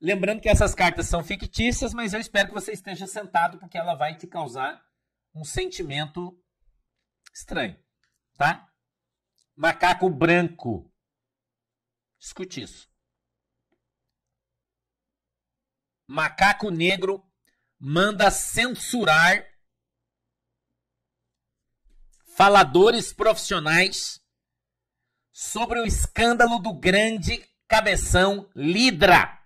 Lembrando que essas cartas são fictícias, mas eu espero que você esteja sentado, porque ela vai te causar um sentimento estranho, tá? Macaco branco. Escute isso. Macaco negro manda censurar faladores profissionais sobre o escândalo do grande cabeção Lidra.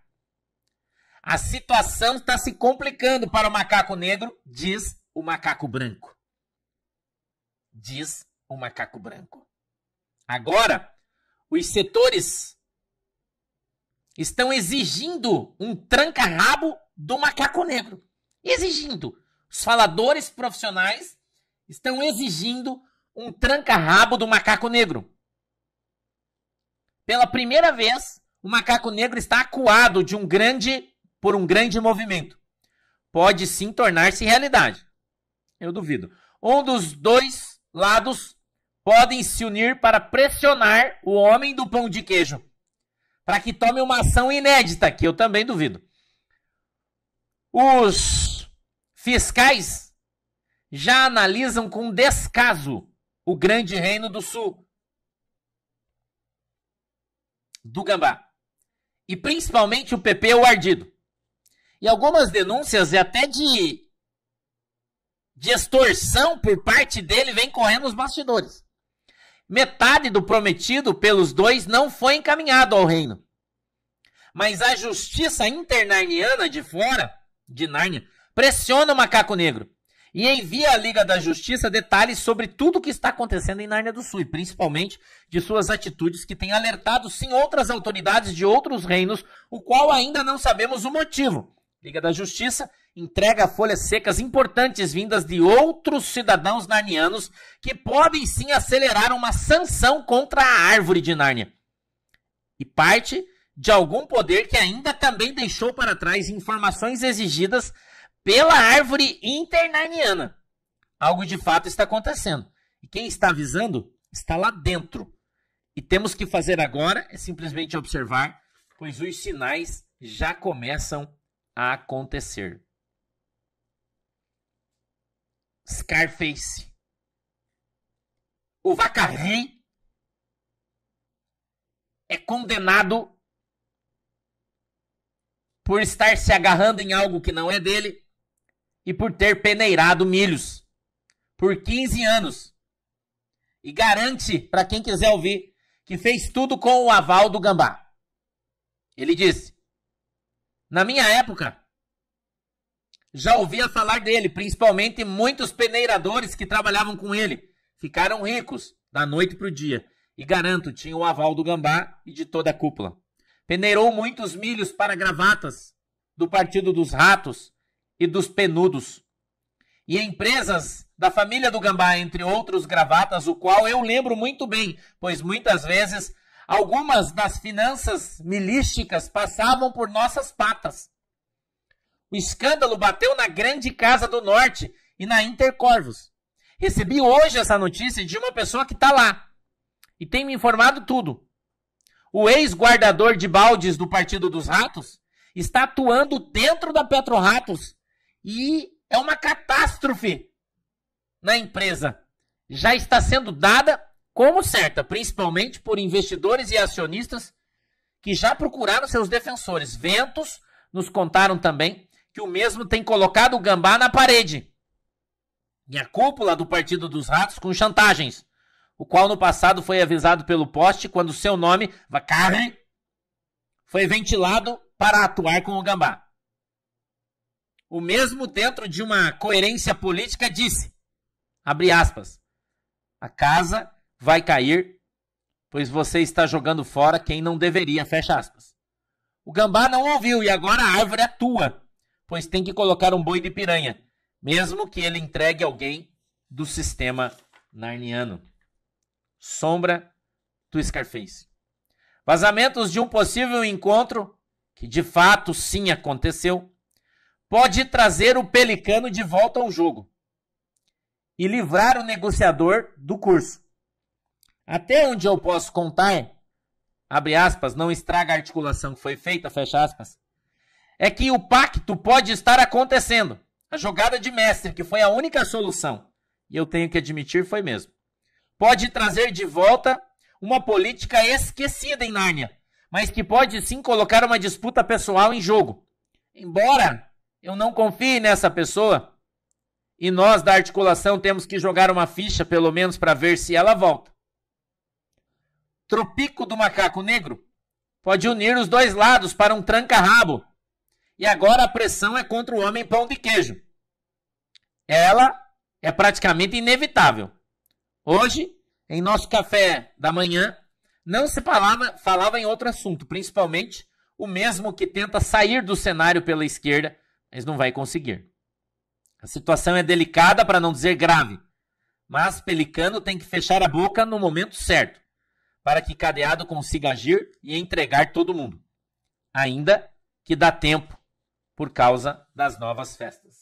A situação está se complicando para o macaco negro, diz o macaco branco. Diz o macaco branco. Agora, os setores estão exigindo um tranca-rabo do macaco negro. Exigindo. Os faladores profissionais estão exigindo um tranca-rabo do macaco negro. Pela primeira vez, o macaco negro está acuado de um grande por um grande movimento, pode sim tornar-se realidade. Eu duvido. Um dos dois lados podem se unir para pressionar o homem do pão de queijo para que tome uma ação inédita, que eu também duvido. Os fiscais já analisam com descaso o Grande Reino do Sul do Gambá. E principalmente o PP o Ardido e algumas denúncias e até de, de extorsão por parte dele vem correndo nos bastidores. Metade do prometido pelos dois não foi encaminhado ao reino. Mas a justiça internarniana de fora, de Nárnia, pressiona o macaco negro e envia à Liga da Justiça detalhes sobre tudo o que está acontecendo em Nárnia do Sul, e principalmente de suas atitudes que têm alertado sim outras autoridades de outros reinos, o qual ainda não sabemos o motivo. Liga da Justiça entrega folhas secas importantes vindas de outros cidadãos narnianos que podem sim acelerar uma sanção contra a árvore de Nárnia. E parte de algum poder que ainda também deixou para trás informações exigidas pela árvore internarniana. Algo de fato está acontecendo. E quem está avisando está lá dentro. E temos que fazer agora é simplesmente observar, pois os sinais já começam acontecer. Scarface. O Vaca é condenado por estar se agarrando em algo que não é dele e por ter peneirado milhos por 15 anos. E garante, para quem quiser ouvir, que fez tudo com o aval do Gambá. Ele disse: na minha época, já ouvia falar dele, principalmente muitos peneiradores que trabalhavam com ele. Ficaram ricos da noite para o dia. E garanto, tinha o aval do Gambá e de toda a cúpula. Peneirou muitos milhos para gravatas do Partido dos Ratos e dos Penudos. E empresas da família do Gambá, entre outros gravatas, o qual eu lembro muito bem, pois muitas vezes Algumas das finanças milísticas passavam por nossas patas. O escândalo bateu na Grande Casa do Norte e na Intercorvos. Recebi hoje essa notícia de uma pessoa que está lá e tem me informado tudo. O ex-guardador de baldes do Partido dos Ratos está atuando dentro da Petro Ratos e é uma catástrofe na empresa. Já está sendo dada como certa, principalmente por investidores e acionistas que já procuraram seus defensores. Ventos nos contaram também que o mesmo tem colocado o gambá na parede. E a cúpula do Partido dos Ratos com chantagens, o qual no passado foi avisado pelo poste quando seu nome, Vacarre, foi ventilado para atuar com o gambá. O mesmo dentro de uma coerência política disse, abre aspas, a casa vai cair, pois você está jogando fora quem não deveria, fecha aspas. O gambá não ouviu e agora a árvore é tua, pois tem que colocar um boi de piranha, mesmo que ele entregue alguém do sistema narniano. Sombra do Scarface. Vazamentos de um possível encontro, que de fato sim aconteceu, pode trazer o pelicano de volta ao jogo e livrar o negociador do curso. Até onde eu posso contar, abre aspas, não estraga a articulação que foi feita, fecha aspas, é que o pacto pode estar acontecendo. A jogada de mestre, que foi a única solução, e eu tenho que admitir, foi mesmo, pode trazer de volta uma política esquecida em Nárnia, mas que pode sim colocar uma disputa pessoal em jogo. Embora eu não confie nessa pessoa, e nós da articulação temos que jogar uma ficha, pelo menos, para ver se ela volta. Tropico do Macaco Negro pode unir os dois lados para um tranca-rabo. E agora a pressão é contra o homem pão de queijo. Ela é praticamente inevitável. Hoje, em nosso café da manhã, não se falava, falava em outro assunto, principalmente o mesmo que tenta sair do cenário pela esquerda, mas não vai conseguir. A situação é delicada, para não dizer grave, mas Pelicano tem que fechar a boca no momento certo para que Cadeado consiga agir e entregar todo mundo. Ainda que dá tempo por causa das novas festas.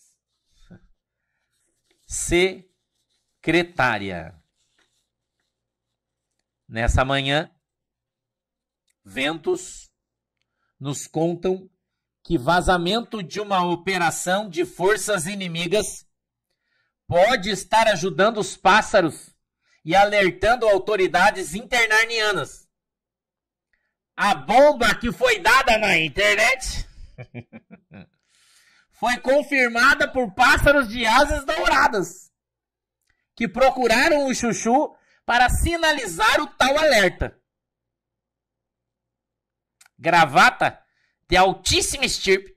Secretária. Nessa manhã, ventos nos contam que vazamento de uma operação de forças inimigas pode estar ajudando os pássaros e alertando autoridades internarnianas. A bomba que foi dada na internet foi confirmada por pássaros de asas douradas que procuraram o chuchu para sinalizar o tal alerta. Gravata de altíssima estirpe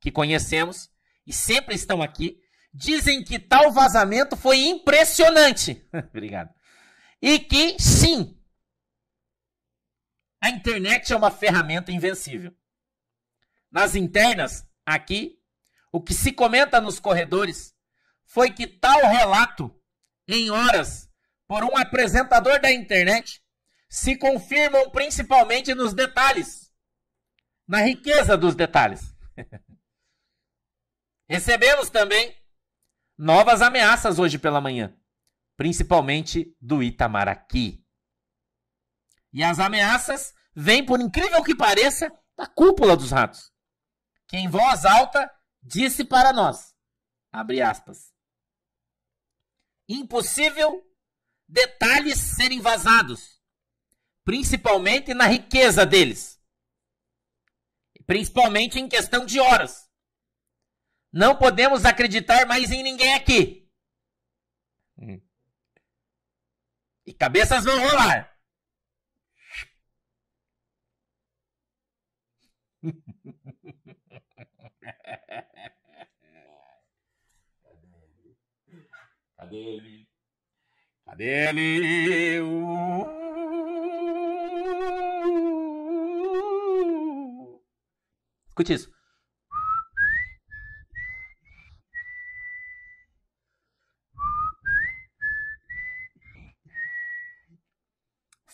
que conhecemos e sempre estão aqui dizem que tal vazamento foi impressionante. Obrigado. E que, sim, a internet é uma ferramenta invencível. Nas internas, aqui, o que se comenta nos corredores foi que tal relato, em horas, por um apresentador da internet, se confirmam principalmente nos detalhes, na riqueza dos detalhes. Recebemos também novas ameaças hoje pela manhã, principalmente do Itamaraty. E as ameaças vêm, por incrível que pareça, da cúpula dos ratos, que em voz alta disse para nós, abre aspas, impossível detalhes serem vazados, principalmente na riqueza deles, principalmente em questão de horas não podemos acreditar mais em ninguém aqui. Hum. E cabeças vão rolar. Cadê ele? Cadê ele? Uh... Escute isso.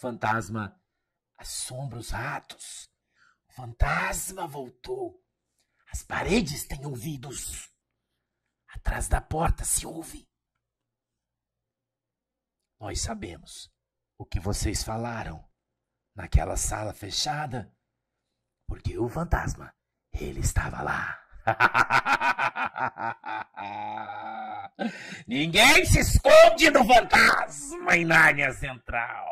fantasma assombra os ratos. O fantasma voltou. As paredes têm ouvidos. Atrás da porta se ouve. Nós sabemos o que vocês falaram naquela sala fechada, porque o fantasma, ele estava lá. Ninguém se esconde do fantasma em Nárnia Central.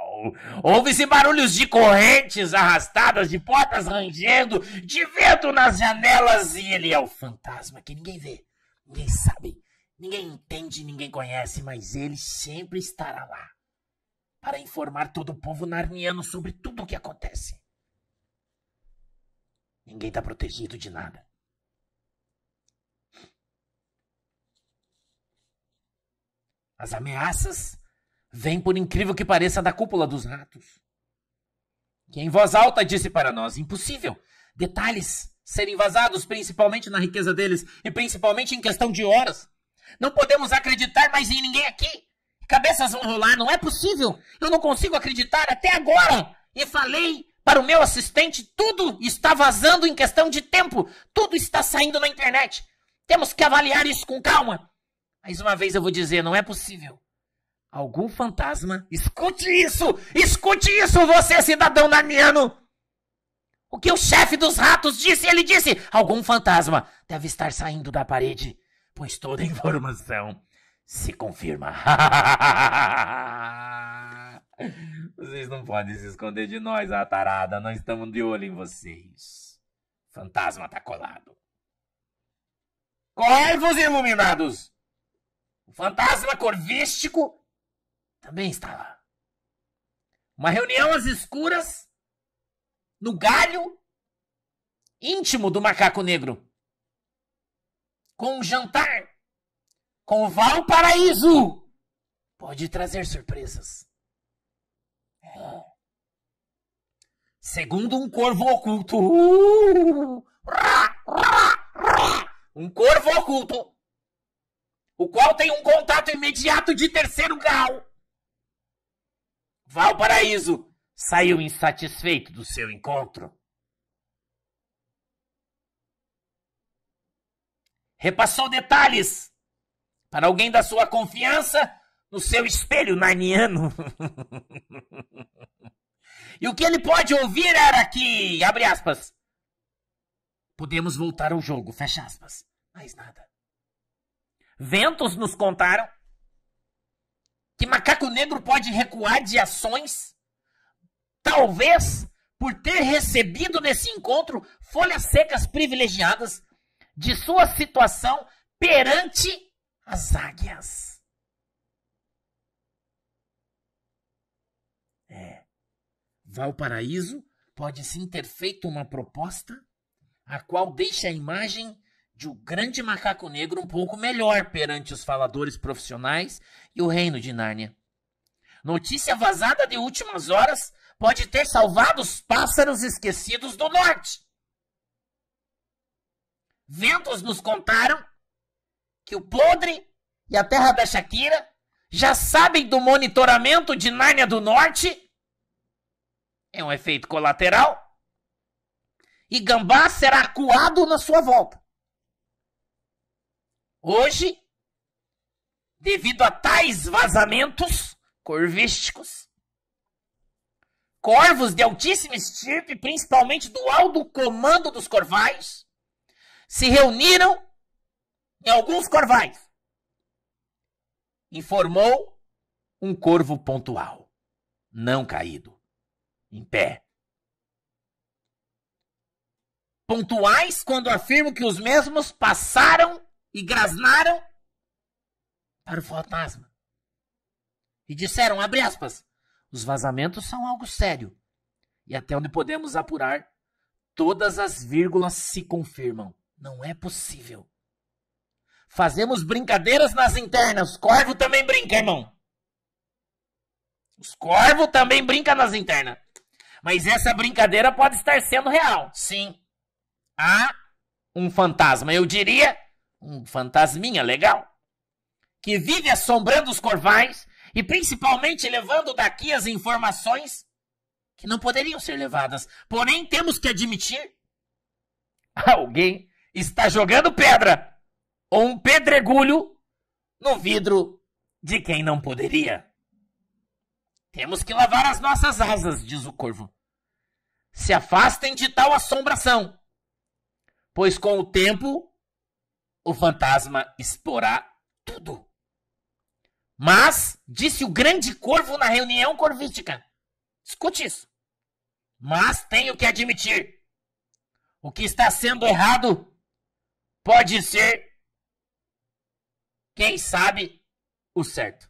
Ouve-se barulhos de correntes arrastadas, de portas rangendo, de vento nas janelas, e ele é o fantasma que ninguém vê, ninguém sabe, ninguém entende, ninguém conhece, mas ele sempre estará lá para informar todo o povo narniano sobre tudo o que acontece. Ninguém está protegido de nada. As ameaças vem, por incrível que pareça, da cúpula dos ratos. Que em voz alta disse para nós: impossível detalhes serem vazados, principalmente na riqueza deles e principalmente em questão de horas. Não podemos acreditar mais em ninguém aqui. Cabeças vão rolar, não é possível. Eu não consigo acreditar até agora. E falei para o meu assistente: tudo está vazando em questão de tempo, tudo está saindo na internet. Temos que avaliar isso com calma. Mais uma vez eu vou dizer: não é possível Algum fantasma. Escute isso! Escute isso, você, cidadão daniano! O que o chefe dos ratos disse? Ele disse: algum fantasma deve estar saindo da parede, pois toda a informação se confirma. vocês não podem se esconder de nós, atarada. Ah, nós estamos de olho em vocês. Fantasma tá colado. Corvos iluminados! O fantasma corvístico também estava. Uma reunião às escuras, no galho íntimo do macaco negro. Com um jantar com Valparaíso. Pode trazer surpresas. É. Segundo um corvo oculto. Um corvo oculto. O qual tem um contato imediato de terceiro grau Valparaíso saiu insatisfeito do seu encontro. Repassou detalhes para alguém da sua confiança no seu espelho narniano. e o que ele pode ouvir era que, abre aspas, podemos voltar ao jogo, fecha aspas. Mais nada. Ventos nos contaram que macaco negro pode recuar de ações, talvez por ter recebido nesse encontro folhas secas privilegiadas de sua situação perante as águias. É. Valparaíso pode sim ter feito uma proposta a qual deixa a imagem de o grande macaco negro um pouco melhor perante os faladores profissionais e o reino de Nárnia. Notícia vazada de últimas horas pode ter salvado os pássaros esquecidos do norte. Ventos nos contaram que o podre e a terra da Shakira já sabem do monitoramento de Nárnia do Norte. É um efeito colateral. E Gambá será acuado na sua volta. Hoje, devido a tais vazamentos corvísticos, corvos de altíssima estirpe, principalmente do alto comando dos corvais, se reuniram em alguns corvais. Informou um corvo pontual, não caído, em pé. Pontuais quando afirmo que os mesmos passaram e grasnaram para o fantasma. E disseram, abre aspas, os vazamentos são algo sério. E até onde podemos apurar, todas as vírgulas se confirmam. Não é possível. Fazemos brincadeiras nas internas. Corvo também brinca, irmão. Os corvos também brincam nas internas. Mas essa brincadeira pode estar sendo real. Sim. Há um fantasma. Eu diria um fantasminha legal, que vive assombrando os corvais e principalmente levando daqui as informações que não poderiam ser levadas. Porém, temos que admitir: alguém está jogando pedra ou um pedregulho no vidro de quem não poderia. Temos que lavar as nossas asas, diz o corvo. Se afastem de tal assombração, pois com o tempo o fantasma exporá tudo. Mas, disse o grande corvo na reunião corvística. Escute isso. Mas tenho que admitir: o que está sendo errado pode ser, quem sabe, o certo.